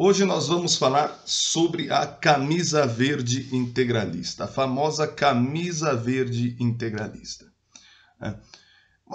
Hoje nós vamos falar sobre a camisa verde integralista, a famosa camisa verde integralista. É.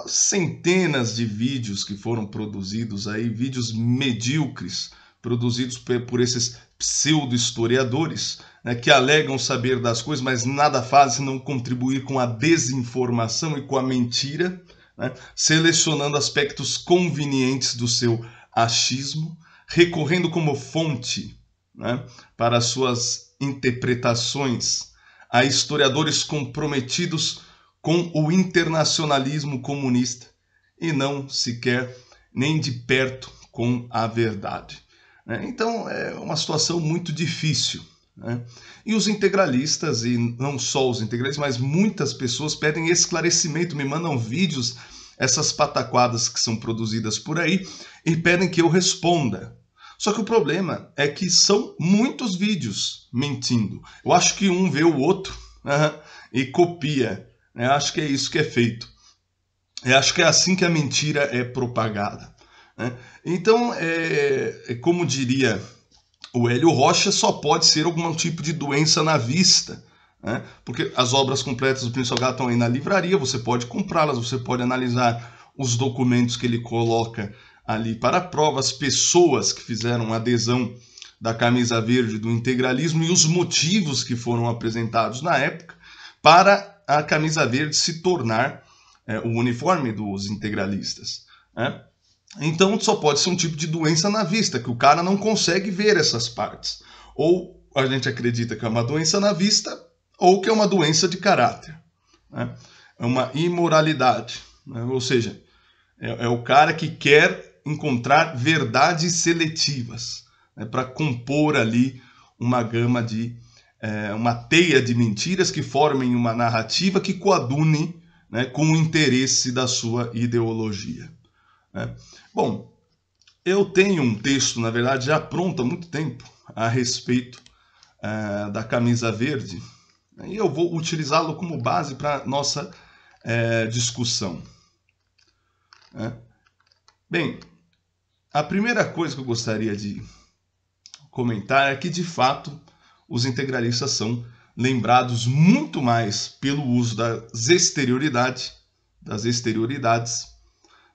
Centenas de vídeos que foram produzidos aí, vídeos medíocres, produzidos por esses pseudo-historiadores né, que alegam saber das coisas, mas nada fazem não contribuir com a desinformação e com a mentira, né, selecionando aspectos convenientes do seu achismo recorrendo como fonte né, para suas interpretações a historiadores comprometidos com o internacionalismo comunista e não sequer nem de perto com a verdade. Né. Então é uma situação muito difícil. Né? E os integralistas, e não só os integralistas, mas muitas pessoas pedem esclarecimento, me mandam vídeos, essas pataquadas que são produzidas por aí, e pedem que eu responda. Só que o problema é que são muitos vídeos mentindo. Eu acho que um vê o outro uh, e copia. Eu né? acho que é isso que é feito. Eu é, acho que é assim que a mentira é propagada. Né? Então, é, é, como diria o Hélio Rocha, só pode ser algum tipo de doença na vista. Né? Porque as obras completas do Príncipe Salgado estão aí na livraria, você pode comprá-las, você pode analisar os documentos que ele coloca ali para a prova as pessoas que fizeram adesão da camisa verde do integralismo e os motivos que foram apresentados na época para a camisa verde se tornar é, o uniforme dos integralistas. Né? Então só pode ser um tipo de doença na vista, que o cara não consegue ver essas partes. Ou a gente acredita que é uma doença na vista, ou que é uma doença de caráter. Né? É uma imoralidade. Né? Ou seja, é, é o cara que quer encontrar verdades seletivas né, para compor ali uma gama de é, uma teia de mentiras que formem uma narrativa que coadune né, com o interesse da sua ideologia. Né. Bom, eu tenho um texto, na verdade, já pronto há muito tempo a respeito é, da camisa verde né, e eu vou utilizá-lo como base para nossa é, discussão. Né. Bem, a primeira coisa que eu gostaria de comentar é que, de fato, os integralistas são lembrados muito mais pelo uso das exterioridades, das exterioridades,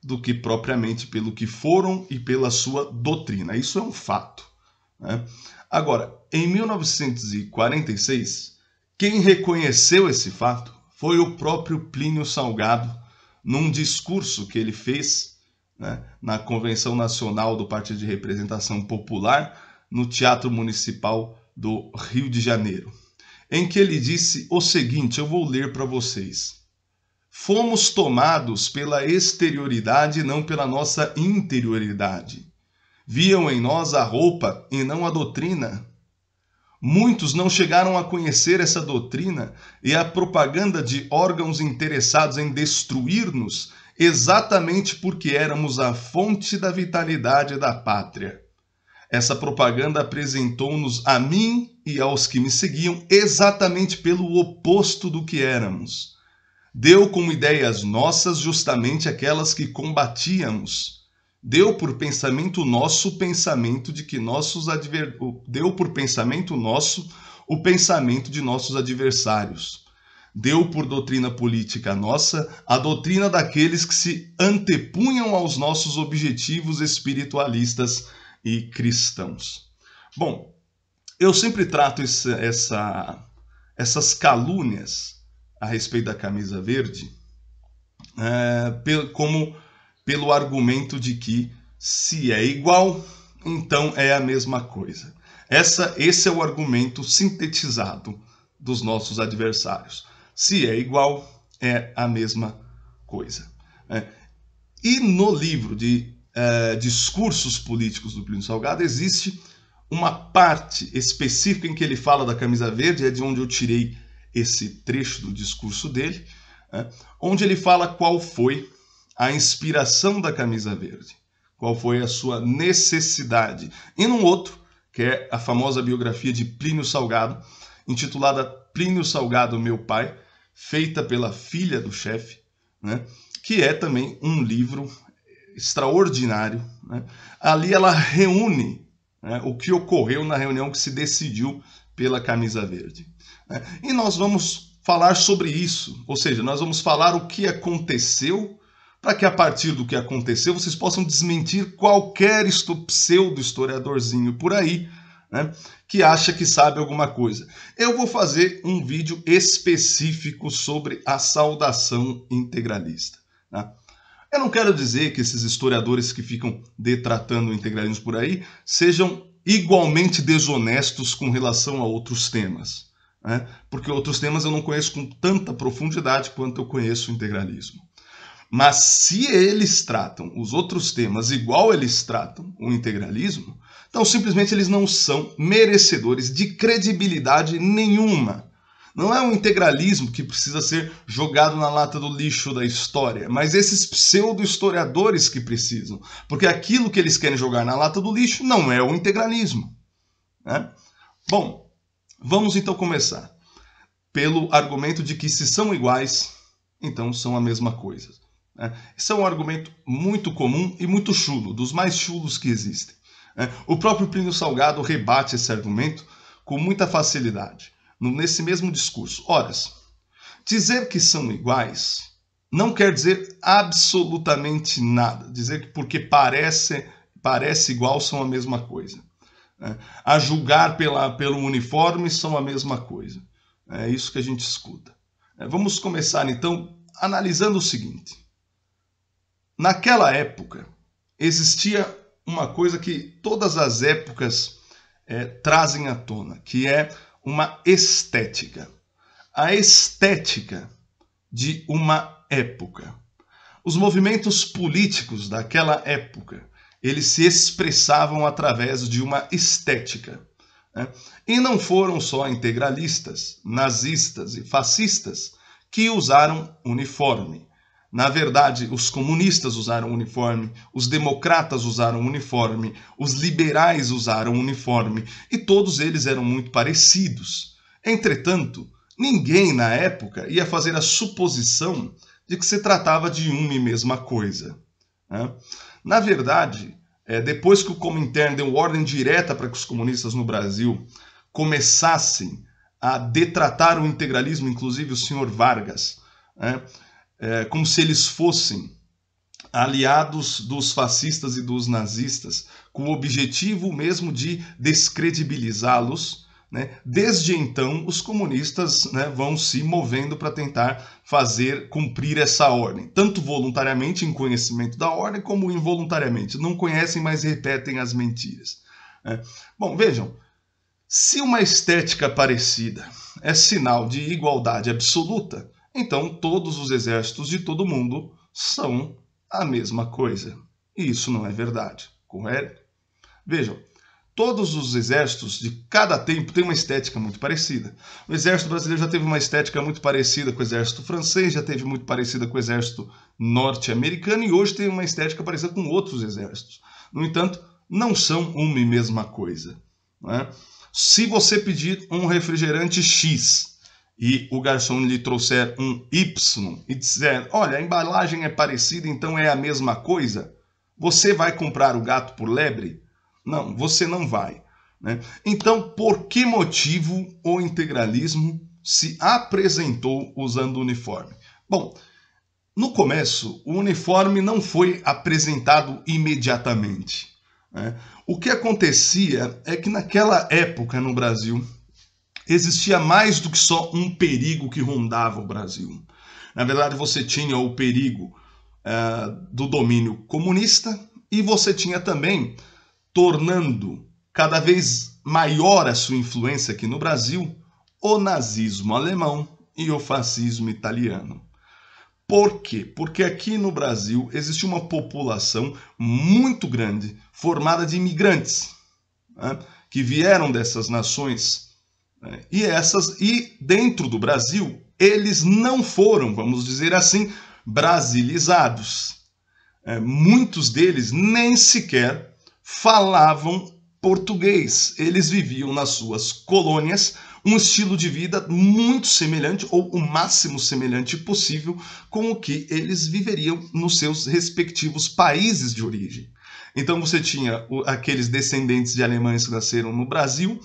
do que propriamente pelo que foram e pela sua doutrina. Isso é um fato. Né? Agora, em 1946, quem reconheceu esse fato foi o próprio Plínio Salgado, num discurso que ele fez né, na Convenção Nacional do Partido de Representação Popular, no Teatro Municipal do Rio de Janeiro, em que ele disse o seguinte: eu vou ler para vocês. Fomos tomados pela exterioridade, não pela nossa interioridade. Viam em nós a roupa e não a doutrina. Muitos não chegaram a conhecer essa doutrina e a propaganda de órgãos interessados em destruir-nos exatamente porque éramos a fonte da vitalidade da pátria. Essa propaganda apresentou-nos a mim e aos que me seguiam exatamente pelo oposto do que éramos. Deu como ideias nossas justamente aquelas que combatíamos. Deu por pensamento nosso o pensamento de que nossos adver... deu por pensamento nosso o pensamento de nossos adversários deu por doutrina política nossa a doutrina daqueles que se antepunham aos nossos objetivos espiritualistas e cristãos. Bom, eu sempre trato essa, essa, essas calúnias a respeito da camisa verde é, como pelo argumento de que se é igual, então é a mesma coisa. Essa, esse é o argumento sintetizado dos nossos adversários. Se é igual, é a mesma coisa. Né? E no livro de eh, Discursos Políticos do Plínio Salgado existe uma parte específica em que ele fala da camisa verde, é de onde eu tirei esse trecho do discurso dele, né? onde ele fala qual foi a inspiração da camisa verde, qual foi a sua necessidade. E num outro, que é a famosa biografia de Plínio Salgado, intitulada Plínio Salgado, meu pai, feita pela filha do chefe, né? que é também um livro extraordinário. Né? Ali ela reúne né, o que ocorreu na reunião que se decidiu pela camisa verde. Né? E nós vamos falar sobre isso, ou seja, nós vamos falar o que aconteceu para que a partir do que aconteceu vocês possam desmentir qualquer pseudo-historiadorzinho por aí né? que acha que sabe alguma coisa. Eu vou fazer um vídeo específico sobre a saudação integralista. Né? Eu não quero dizer que esses historiadores que ficam detratando o integralismo por aí sejam igualmente desonestos com relação a outros temas, né? porque outros temas eu não conheço com tanta profundidade quanto eu conheço o integralismo. Mas se eles tratam os outros temas igual eles tratam o integralismo, então simplesmente eles não são merecedores de credibilidade nenhuma. Não é um integralismo que precisa ser jogado na lata do lixo da história, mas esses pseudo-historiadores que precisam, porque aquilo que eles querem jogar na lata do lixo não é o integralismo. Né? Bom, vamos então começar pelo argumento de que se são iguais, então são a mesma coisa. Né? Isso é um argumento muito comum e muito chulo, dos mais chulos que existem. Né? O próprio Plínio Salgado rebate esse argumento com muita facilidade, nesse mesmo discurso. Ora, dizer que são iguais não quer dizer absolutamente nada. Dizer que porque parece, parece igual são a mesma coisa. Né? a julgar pela, pelo uniforme são a mesma coisa. É isso que a gente escuta. É, vamos começar então analisando o seguinte: Naquela época, existia uma coisa que todas as épocas é, trazem à tona, que é uma estética. A estética de uma época. Os movimentos políticos daquela época, eles se expressavam através de uma estética. Né? E não foram só integralistas, nazistas e fascistas que usaram uniforme. Na verdade, os comunistas usaram uniforme, os democratas usaram uniforme, os liberais usaram uniforme, e todos eles eram muito parecidos. Entretanto, ninguém na época ia fazer a suposição de que se tratava de uma e mesma coisa. Né? Na verdade, é, depois que o Comintern deu ordem direta para que os comunistas no Brasil começassem a detratar o integralismo, inclusive o senhor Vargas, né? é, como se eles fossem aliados dos fascistas e dos nazistas, com o objetivo mesmo de descredibilizá-los. Né? Desde então, os comunistas né, vão se movendo para tentar fazer cumprir essa ordem, tanto voluntariamente em conhecimento da ordem, como involuntariamente. Não conhecem, mas repetem as mentiras. Né? Bom, vejam. Se uma estética parecida é sinal de igualdade absoluta, então todos os exércitos de todo mundo são a mesma coisa. E isso não é verdade, correto? Vejam, todos os exércitos de cada tempo têm uma estética muito parecida. O exército brasileiro já teve uma estética muito parecida com o exército francês, já teve muito parecida com o exército norte-americano e hoje tem uma estética parecida com outros exércitos. No entanto, não são uma e mesma coisa. É? Se você pedir um refrigerante X e o garçom lhe trouxer um Y e disser: Olha, a embalagem é parecida, então é a mesma coisa. Você vai comprar o gato por lebre? Não, você não vai. Né? Então, por que motivo o integralismo se apresentou usando o uniforme? Bom, no começo, o uniforme não foi apresentado imediatamente. Né? O que acontecia é que naquela época no Brasil, existia mais do que só um perigo que rondava o Brasil. Na verdade, você tinha o perigo é, do domínio comunista e você tinha também, tornando cada vez maior a sua influência aqui no Brasil, o nazismo alemão e o fascismo italiano. Por quê? Porque aqui no Brasil existe uma população muito grande formada de imigrantes né, que vieram dessas nações é. E essas e dentro do Brasil eles não foram, vamos dizer assim, brasilizados. É, muitos deles nem sequer falavam português. Eles viviam nas suas colônias um estilo de vida muito semelhante ou o máximo semelhante possível com o que eles viveriam nos seus respectivos países de origem. Então você tinha aqueles descendentes de alemães que nasceram no Brasil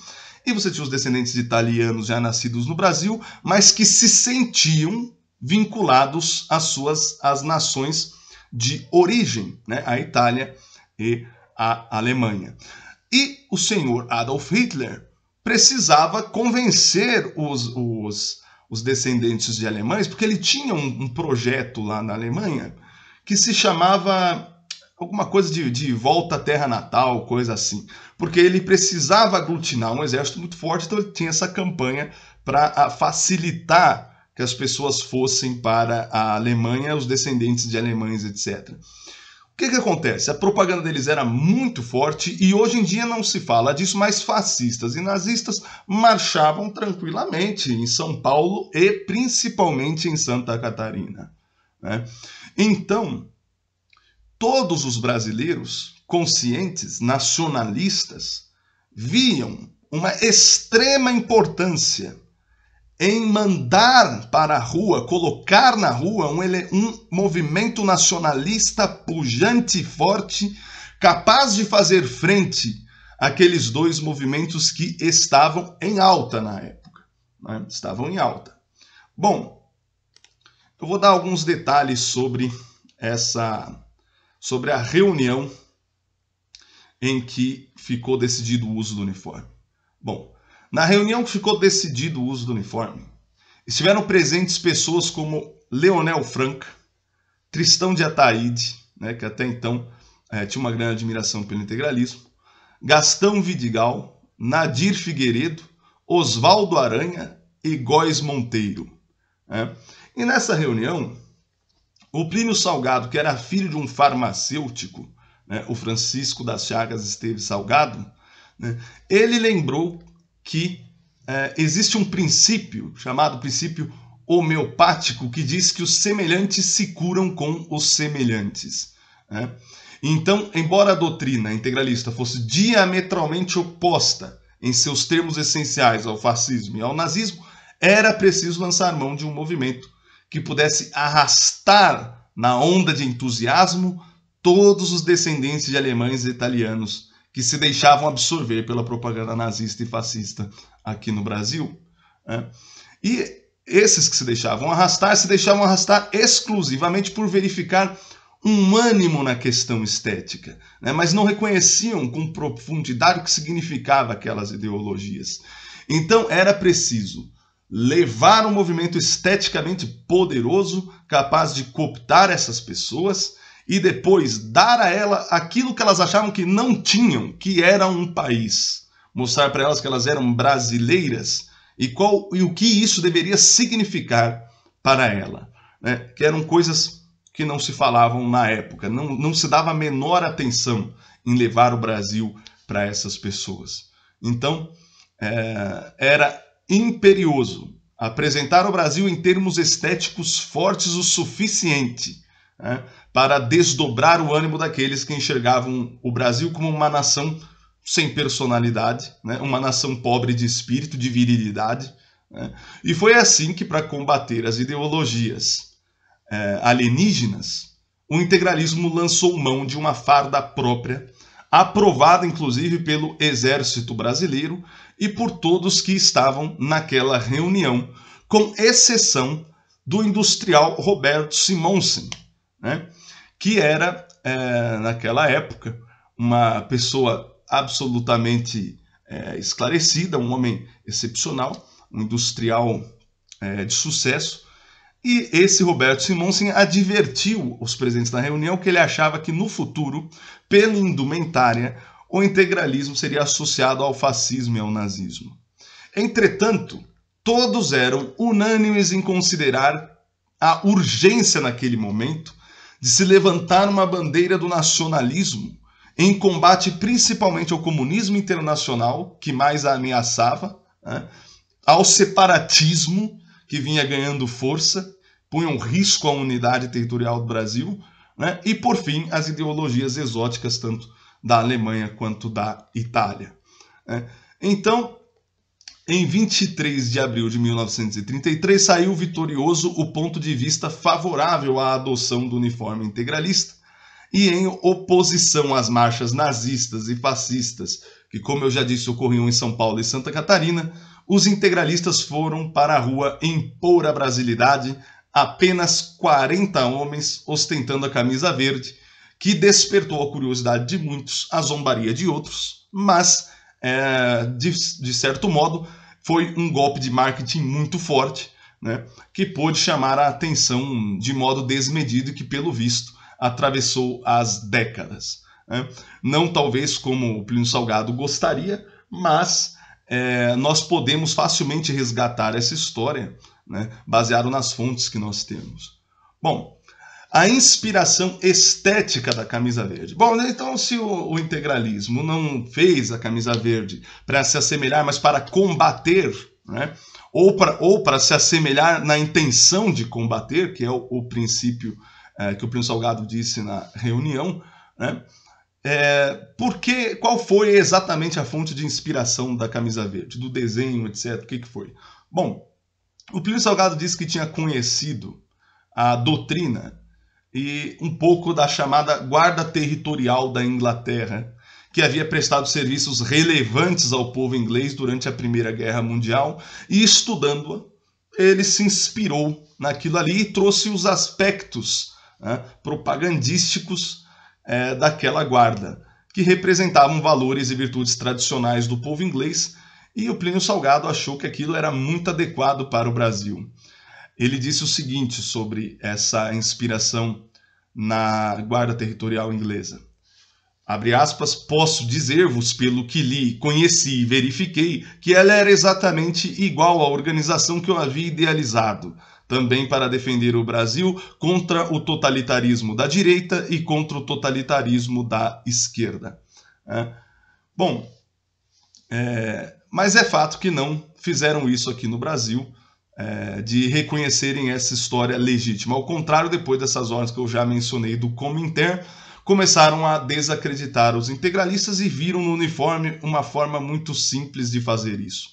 e você tinha os descendentes de italianos já nascidos no Brasil, mas que se sentiam vinculados às suas às nações de origem, né? a Itália e a Alemanha. E o senhor Adolf Hitler precisava convencer os, os, os descendentes de alemães, porque ele tinha um, um projeto lá na Alemanha que se chamava alguma coisa de, de volta à terra natal, coisa assim. Porque ele precisava aglutinar um exército muito forte, então ele tinha essa campanha para ah, facilitar que as pessoas fossem para a Alemanha, os descendentes de alemães, etc. O que, que acontece? A propaganda deles era muito forte e hoje em dia não se fala disso, mas fascistas e nazistas marchavam tranquilamente em São Paulo e principalmente em Santa Catarina. Né? Então, todos os brasileiros conscientes, nacionalistas, viam uma extrema importância em mandar para a rua, colocar na rua um, um movimento nacionalista pujante e forte, capaz de fazer frente àqueles dois movimentos que estavam em alta na época. Né? Estavam em alta. Bom, eu vou dar alguns detalhes sobre essa sobre a reunião em que ficou decidido o uso do uniforme. Bom, na reunião que ficou decidido o uso do uniforme, estiveram presentes pessoas como Leonel Franca, Tristão de Ataíde, né, que até então é, tinha uma grande admiração pelo integralismo, Gastão Vidigal, Nadir Figueiredo, Oswaldo Aranha e Góis Monteiro. Né? E nessa reunião, o Plínio Salgado, que era filho de um farmacêutico, né, o Francisco das Chagas Esteves Salgado, né, ele lembrou que é, existe um princípio chamado princípio homeopático que diz que os semelhantes se curam com os semelhantes. Né? Então, embora a doutrina integralista fosse diametralmente oposta em seus termos essenciais ao fascismo e ao nazismo, era preciso lançar mão de um movimento que pudesse arrastar na onda de entusiasmo todos os descendentes de alemães e italianos que se deixavam absorver pela propaganda nazista e fascista aqui no Brasil. Né? E esses que se deixavam arrastar, se deixavam arrastar exclusivamente por verificar um ânimo na questão estética, né? mas não reconheciam com profundidade o que significava aquelas ideologias. Então era preciso levar um movimento esteticamente poderoso, capaz de cooptar essas pessoas e depois dar a ela aquilo que elas achavam que não tinham, que era um país. Mostrar para elas que elas eram brasileiras e, qual, e o que isso deveria significar para ela. Né? Que eram coisas que não se falavam na época, não, não se dava a menor atenção em levar o Brasil para essas pessoas. Então, é, era imperioso apresentar o Brasil em termos estéticos fortes o suficiente né, para desdobrar o ânimo daqueles que enxergavam o Brasil como uma nação sem personalidade, né, uma nação pobre de espírito, de virilidade. Né. E foi assim que, para combater as ideologias é, alienígenas, o integralismo lançou mão de uma farda própria aprovada inclusive pelo Exército Brasileiro e por todos que estavam naquela reunião, com exceção do industrial Roberto Simonsen, né? que era, é, naquela época, uma pessoa absolutamente é, esclarecida, um homem excepcional, um industrial é, de sucesso, e esse Roberto Simonsen advertiu os presentes na reunião que ele achava que no futuro, pela indumentária, o integralismo seria associado ao fascismo e ao nazismo. Entretanto, todos eram unânimes em considerar a urgência naquele momento de se levantar uma bandeira do nacionalismo em combate principalmente ao comunismo internacional, que mais a ameaçava, né? ao separatismo, que vinha ganhando força, punham risco à unidade territorial do Brasil, né? e por fim as ideologias exóticas, tanto da Alemanha quanto da Itália. Né? Então, em 23 de abril de 1933, saiu vitorioso o ponto de vista favorável à adoção do uniforme integralista e em oposição às marchas nazistas e fascistas, que, como eu já disse, ocorriam em São Paulo e Santa Catarina, os integralistas foram para a rua impor a brasilidade apenas 40 homens ostentando a camisa verde, que despertou a curiosidade de muitos, a zombaria de outros, mas, é, de, de certo modo, foi um golpe de marketing muito forte, né, que pôde chamar a atenção de modo desmedido que, pelo visto, atravessou as décadas. Né? Não talvez como o Plínio Salgado gostaria, mas é, nós podemos facilmente resgatar essa história né, baseado nas fontes que nós temos. Bom, a inspiração estética da camisa verde. Bom, né, então, se o, o integralismo não fez a camisa verde para se assemelhar, mas para combater, né, ou para ou se assemelhar na intenção de combater, que é o, o princípio é, que o Príncipe Salgado disse na reunião, né, é, eh, porque, qual foi exatamente a fonte de inspiração da camisa verde, do desenho, etc? O que, que foi? Bom, o Plínio Salgado disse que tinha conhecido a doutrina e um pouco da chamada Guarda Territorial da Inglaterra, que havia prestado serviços relevantes ao povo inglês durante a Primeira Guerra Mundial, e estudando-a, ele se inspirou naquilo ali e trouxe os aspectos né, propagandísticos é, daquela guarda, que representavam valores e virtudes tradicionais do povo inglês e o Plínio Salgado achou que aquilo era muito adequado para o Brasil. Ele disse o seguinte sobre essa inspiração na Guarda Territorial Inglesa. Abre aspas, posso dizer-vos, pelo que li, conheci e verifiquei, que ela era exatamente igual à organização que eu havia idealizado, também para defender o Brasil contra o totalitarismo da direita e contra o totalitarismo da esquerda. É. Bom, é, mas é fato que não fizeram isso aqui no Brasil, é, de reconhecerem essa história legítima. Ao contrário, depois dessas ordens que eu já mencionei do Comintern, começaram a desacreditar os integralistas e viram no uniforme uma forma muito simples de fazer isso.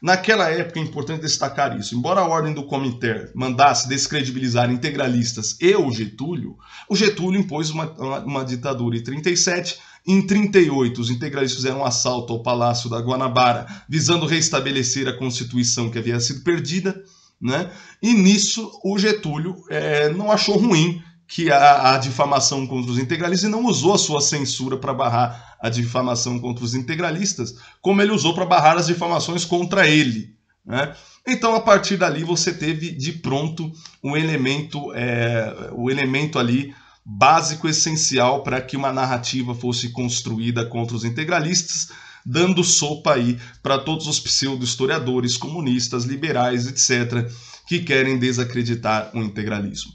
Naquela época é importante destacar isso. Embora a ordem do Comintern mandasse descredibilizar integralistas e o Getúlio, o Getúlio impôs uma, uma, uma ditadura em 37 em 38, os integralistas fizeram um assalto ao Palácio da Guanabara, visando restabelecer a Constituição que havia sido perdida. Né? E nisso o Getúlio é, não achou ruim que a, a, difamação contra os integralistas e não usou a sua censura para barrar a difamação contra os integralistas, como ele usou para barrar as difamações contra ele. Né? Então, a partir dali, você teve de pronto o um elemento, é, o elemento ali básico essencial para que uma narrativa fosse construída contra os integralistas, dando sopa aí para todos os pseudo-historiadores, comunistas, liberais, etc., que querem desacreditar o integralismo.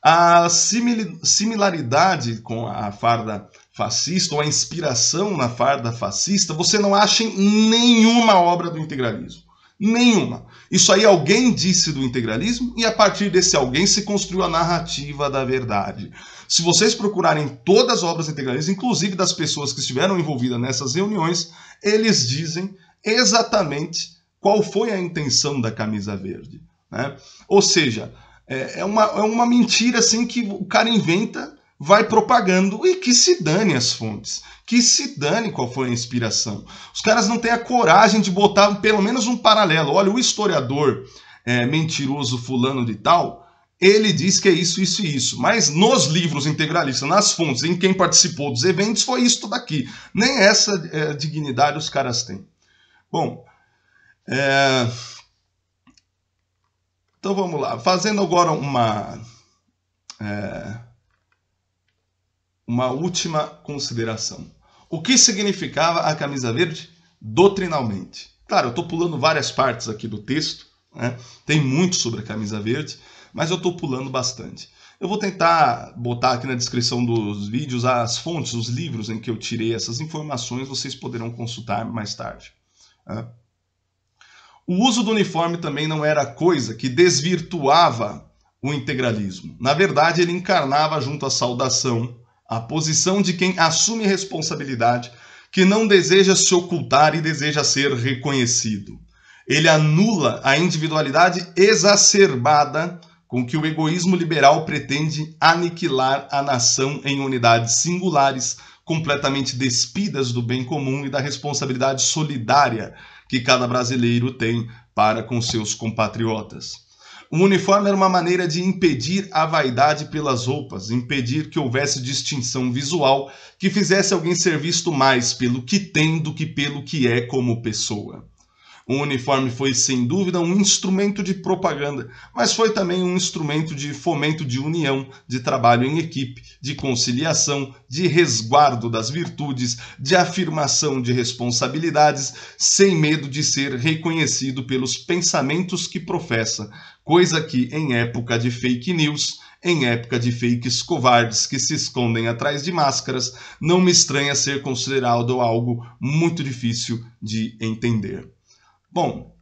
A similaridade com a farda fascista, ou a inspiração na farda fascista, você não acha em nenhuma obra do integralismo. Nenhuma. Isso aí alguém disse do integralismo e a partir desse alguém se construiu a narrativa da verdade. Se vocês procurarem todas as obras integralistas, inclusive das pessoas que estiveram envolvidas nessas reuniões, eles dizem exatamente qual foi a intenção da camisa verde. Né? Ou seja, é, é uma, é uma mentira assim que o cara inventa, vai propagando e que se dane as fontes, que se dane qual foi a inspiração. Os caras não têm a coragem de botar pelo menos um paralelo. Olha, o historiador é, mentiroso fulano de tal ele diz que é isso, isso e isso. Mas nos livros integralistas, nas fontes, em quem participou dos eventos, foi isso daqui. Nem essa é, dignidade os caras têm. Bom, é... então vamos lá. Fazendo agora uma, é... uma última consideração. O que significava a camisa verde doutrinalmente? Claro, eu estou pulando várias partes aqui do texto, né? tem muito sobre a camisa verde mas eu estou pulando bastante. Eu vou tentar botar aqui na descrição dos vídeos as fontes, os livros em que eu tirei essas informações, vocês poderão consultar mais tarde. Né? O uso do uniforme também não era coisa que desvirtuava o integralismo. Na verdade, ele encarnava junto à saudação a posição de quem assume responsabilidade, que não deseja se ocultar e deseja ser reconhecido. Ele anula a individualidade exacerbada com que o egoísmo liberal pretende aniquilar a nação em unidades singulares, completamente despidas do bem comum e da responsabilidade solidária que cada brasileiro tem para com seus compatriotas. O uniforme era uma maneira de impedir a vaidade pelas roupas, impedir que houvesse distinção visual que fizesse alguém ser visto mais pelo que tem do que pelo que é como pessoa. O uniforme foi, sem dúvida, um instrumento de propaganda, mas foi também um instrumento de fomento de união, de trabalho em equipe, de conciliação, de resguardo das virtudes, de afirmação de responsabilidades, sem medo de ser reconhecido pelos pensamentos que professa, coisa que, em época de fake news, em época de fakes covardes que se escondem atrás de máscaras, não me estranha ser considerado algo muito difícil de entender. Bom,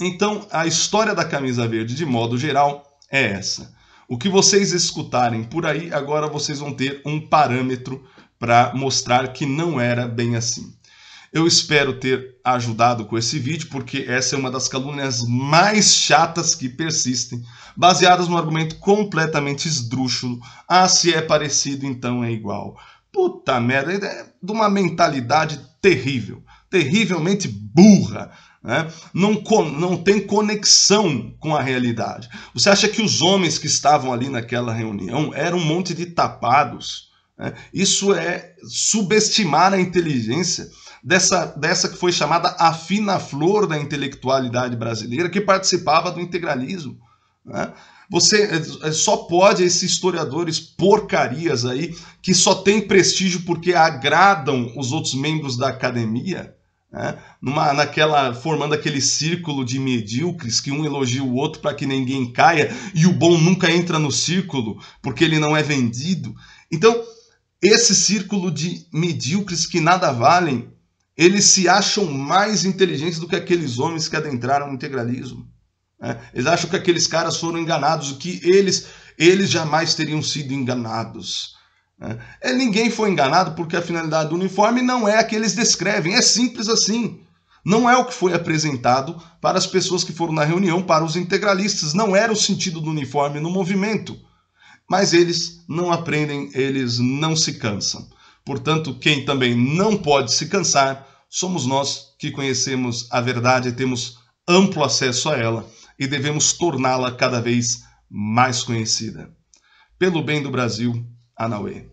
então a história da camisa verde, de modo geral, é essa. O que vocês escutarem por aí, agora vocês vão ter um parâmetro para mostrar que não era bem assim. Eu espero ter ajudado com esse vídeo, porque essa é uma das calúnias mais chatas que persistem, baseadas num argumento completamente esdrúxulo. Ah, se é parecido, então é igual. Puta merda, é de uma mentalidade terrível, terrivelmente burra né? não, não tem conexão com a realidade. Você acha que os homens que estavam ali naquela reunião eram um monte de tapados? Né? Isso é subestimar a inteligência dessa, dessa que foi chamada a fina flor da intelectualidade brasileira que participava do integralismo. Né? Você é, é, só pode esses historiadores porcarias aí que só têm prestígio porque agradam os outros membros da academia né? Numa, naquela formando aquele círculo de medíocres que um elogia o outro para que ninguém caia e o bom nunca entra no círculo porque ele não é vendido. Então esse círculo de medíocres que nada valem, eles se acham mais inteligentes do que aqueles homens que adentraram o integralismo. Né? Eles acham que aqueles caras foram enganados, o que eles eles jamais teriam sido enganados. Né? É, ninguém foi enganado porque a finalidade do uniforme não é a que eles descrevem, é simples assim. Não é o que foi apresentado para as pessoas que foram na reunião, para os integralistas, não era o sentido do uniforme no movimento. Mas eles não aprendem, eles não se cansam. Portanto, quem também não pode se cansar somos nós que conhecemos a verdade e temos amplo acesso a ela e devemos torná-la cada vez mais conhecida. Pelo bem do Brasil, Anaway